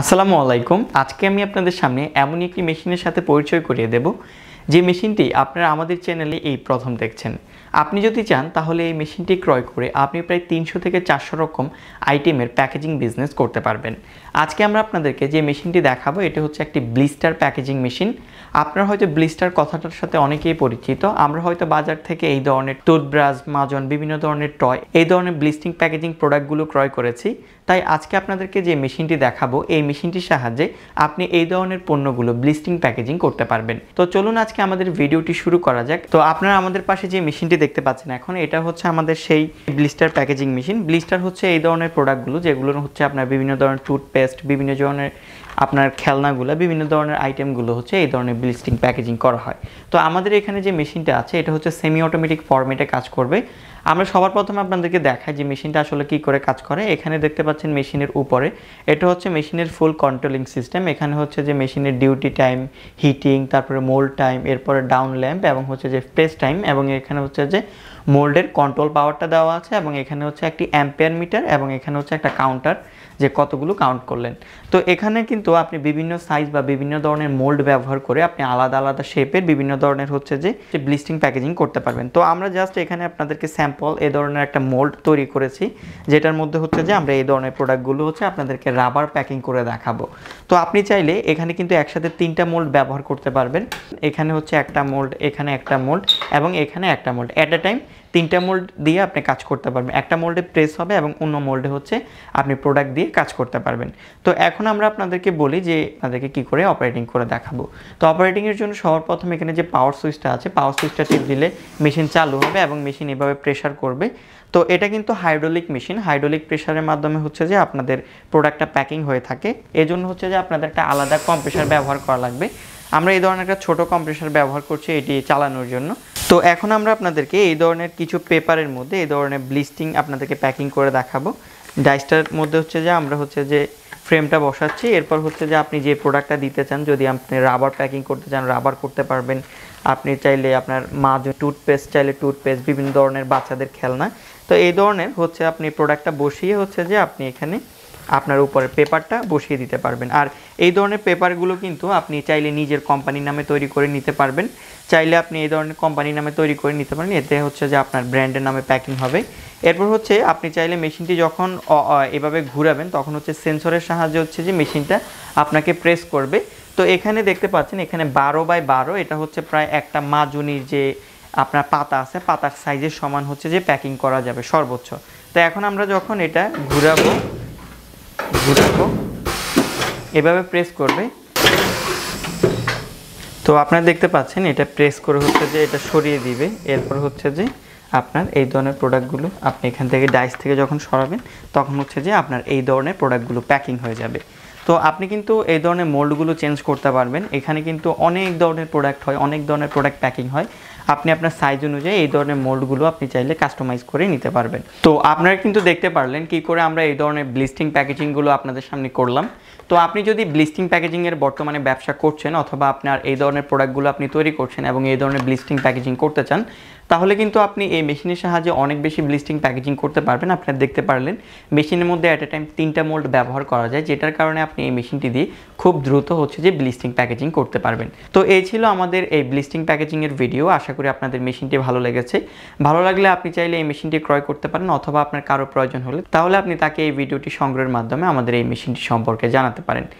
আসসালামু আলাইকুম আজকে আমি আপনাদের সামনে এমন একটি মেশিনের সাথে পরিচয় করিয়ে দেব যে মেশিনটি আপনারা আমাদের চ্যানেলে এই প্রথম দেখছেন আপনি যদি চান তাহলে এই মেশিনটি ক্রয় করে আপনি প্রায় তিনশো থেকে চারশো রকম আইটেমের প্যাকেজিং বিজনেস করতে পারবেন আজকে আমরা আপনাদেরকে যে মেশিনটি দেখাবো এটা হচ্ছে একটি ব্লিস্টার প্যাকেজিং মেশিন আপনারা হয়তো ব্লিস্টার কথাটার সাথে অনেকেই পরিচিত আমরা হয়তো বাজার থেকে এই ধরনের টুথব্রাশ মাজন বিভিন্ন ধরনের টয় এই ধরনের ব্লিস্টিং প্যাকেজিং প্রোডাক্টগুলো ক্রয় করেছি তাই আজকে আপনাদেরকে যে মেশিনটি দেখাবো এই মেশিনটির সাহায্যে আপনি এই ধরনের পণ্যগুলো ব্লিস্টিং প্যাকেজিং করতে পারবেন তো চলুন আজকে আমাদের ভিডিওটি শুরু করা যাক তো আপনারা আমাদের পাশে যে মেশিনটি দেখতে পাচ্ছেন এখন এটা হচ্ছে আমাদের সেই ব্লিস্টার প্যাকেজিং মেশিন ব্লিস্টার হচ্ছে এই ধরনের প্রোডাক্টগুলো যেগুলো হচ্ছে আপনার বিভিন্ন ধরনের টুথপেস্ট বিভিন্ন ধরনের আপনার খেলনাগুলো বিভিন্ন ধরনের আইটেমগুলো হচ্ছে এই ধরনের ব্লিস্টিং প্যাকেজিং করা হয় তো আমাদের এখানে যে মেশিনটা আছে এটা হচ্ছে সেমি অটোমেটিক ফর্মেটে কাজ করবে আমরা সবার প্রথমে আপনাদেরকে দেখাই যে মেশিনটা আসলে কি করে কাজ করে এখানে দেখতে পাচ্ছেন মেশিনের উপরে এটা হচ্ছে মেশিনের ফুল কন্ট্রোলিং সিস্টেম এখানে হচ্ছে যে মেশিনের ডিউটি টাইম হিটিং তারপরে মোল্ড টাইম এরপরে ডাউন ল্যাম্প এবং হচ্ছে যে প্রেস টাইম এবং এখানে হচ্ছে যে মোল্ডের কন্ট্রোল পাওয়ারটা দেওয়া আছে এবং এখানে হচ্ছে একটি অ্যাম্পেয়ার মিটার এবং এখানে হচ্ছে একটা কাউন্টার যে কতগুলো কাউন্ট করলেন তো এখানে কিন্তু আপনি বিভিন্ন সাইজ বা বিভিন্ন ধরনের মোল্ড ব্যবহার করে আপনি আলাদা আলাদা শেপের বিভিন্ন ধরনের হচ্ছে যে ব্লিস্টিং প্যাকেজিং করতে পারবেন তো আমরা জাস্ট এখানে আপনাদেরকে স্যাম্পল এ ধরনের একটা মোল্ড তৈরি করেছি যেটার মধ্যে হচ্ছে যে আমরা এই ধরনের প্রোডাক্টগুলো হচ্ছে আপনাদেরকে রাবার প্যাকিং করে দেখাবো তো আপনি চাইলে এখানে কিন্তু একসাথে তিনটা মোল্ড ব্যবহার করতে পারবেন এখানে হচ্ছে একটা মোল্ড এখানে একটা মোল্ড এবং এখানে একটা মোল্ড অ্যাট আ টাইম তিনটা মোল্ড দিয়ে আপনি কাজ করতে পারবেন একটা মোল্ডে প্রেস হবে এবং অন্য মোল্ডে হচ্ছে আপনি প্রোডাক্ট দিয়ে কাজ করতে পারবেন তো এখন আমরা আপনাদেরকে বলি যে আপনাদেরকে কি করে অপারেটিং করে দেখাবো তো অপারেটিংয়ের জন্য সবার প্রথম এখানে যে পাওয়ার সুইচটা আছে পাওয়ার সুইচটা টিপ দিলে মেশিন চালু হবে এবং মেশিন এভাবে প্রেশার করবে তো এটা কিন্তু হাইড্রোলিক মেশিন হাইড্রোলিক প্রেশারের মাধ্যমে হচ্ছে যে আপনাদের প্রোডাক্টটা প্যাকিং হয়ে থাকে এজন্য হচ্ছে যে আপনাদের একটা আলাদা কম্প্রেসার ব্যবহার করা লাগবে আমরা এই ধরনের একটা ছোটো কম্প্রেসার ব্যবহার করছি এটি চালানোর জন্য তো এখন আমরা আপনাদেরকে এই ধরনের কিছু পেপারের মধ্যে এই ধরনের ব্লিস্টিং আপনাদেরকে প্যাকিং করে দেখাবো ডাইস্টার মধ্যে হচ্ছে যে আমরা হচ্ছে যে ফ্রেমটা বসাচ্ছি এরপর হচ্ছে যে আপনি যে প্রোডাক্টটা দিতে চান যদি আপনি রাবার প্যাকিং করতে চান রাবার করতে পারবেন আপনি চাইলে আপনার মাছ টুথপেস্ট চাইলে টুথপেস্ট বিভিন্ন ধরনের বাচ্চাদের খেলনা তো এই ধরনের হচ্ছে আপনি প্রোডাক্টটা বসিয়ে হচ্ছে যে আপনি এখানে আপনার উপরে পেপারটা বসিয়ে দিতে পারবেন আর এই ধরনের পেপারগুলো কিন্তু আপনি চাইলে নিজের কোম্পানির নামে তৈরি করে নিতে পারবেন চাইলে আপনি এই ধরনের কোম্পানির নামে তৈরি করে নিতে পারেন এতে হচ্ছে যে আপনার ব্র্যান্ডের নামে প্যাকিং হবে এরপর হচ্ছে আপনি চাইলে মেশিনটি যখন এভাবে ঘুরাবেন তখন হচ্ছে সেন্সরের সাহায্যে হচ্ছে যে মেশিনটা আপনাকে প্রেস করবে তো এখানে দেখতে পাচ্ছেন এখানে বারো বাই বারো এটা হচ্ছে প্রায় একটা মাজুনির যে আপনার পাতা আছে পাতার সাইজের সমান হচ্ছে যে প্যাকিং করা যাবে সর্বোচ্চ তো এখন আমরা যখন এটা ঘুরাবো এভাবে প্রেস করবে তো আপনারা দেখতে পাচ্ছেন এটা প্রেস করে হচ্ছে যে এটা সরিয়ে দিবে এরপর হচ্ছে যে আপনার এই ধরনের প্রোডাক্টগুলো আপনি এখান থেকে ডাইস থেকে যখন সরাবেন তখন হচ্ছে যে আপনার এই ধরনের প্রোডাক্টগুলো প্যাকিং হয়ে যাবে তো আপনি কিন্তু এই ধরনের মোল্ডগুলো চেঞ্জ করতে পারবেন এখানে কিন্তু অনেক ধরনের প্রোডাক্ট হয় অনেক ধরনের প্রোডাক্ট প্যাকিং হয় আপনি আপনার সাইজ অনুযায়ী এই ধরনের মোল্ডগুলো আপনি চাইলে কাস্টমাইজ করে নিতে পারবেন তো আপনারা কিন্তু দেখতে পারলেন কি করে আমরা এই ধরনের ব্লিস্টিং প্যাকেজিংগুলো আপনাদের সামনে করলাম তো আপনি যদি ব্লিস্টিং প্যাকেজিংয়ের বর্তমানে ব্যবসা করছেন অথবা আপনার এই ধরনের প্রোডাক্টগুলো আপনি তৈরি করছেন এবং এই ধরনের ব্লিস্টিং প্যাকেজিং করতে চান তাহলে কিন্তু আপনি এই মেশিনের সাহায্যে অনেক বেশি ব্লিস্টিং প্যাকেজিং করতে পারবেন আপনারা দেখতে পারলেন মেশিনের মধ্যে অ্যাট এ টাইম তিনটা মোল্ড ব্যবহার করা যায় যেটার কারণে আপনি এই মেশিনটি দিয়ে খুব দ্রুত হচ্ছে যে ব্লিস্টিং প্যাকেজিং করতে পারবেন তো এই ছিল আমাদের এই ব্লিস্টিং প্যাকেজিংয়ের ভিডিও আশা করি আপনাদের মেশিনটি ভালো লেগেছে ভালো লাগলে আপনি চাইলে এই মেশিনটি ক্রয় করতে পারেন অথবা আপনার কারো প্রয়োজন হলে তাহলে আপনি তাকে এই ভিডিওটি সংগ্রহের মাধ্যমে আমাদের এই মেশিনটি সম্পর্কে জানাতে পারেন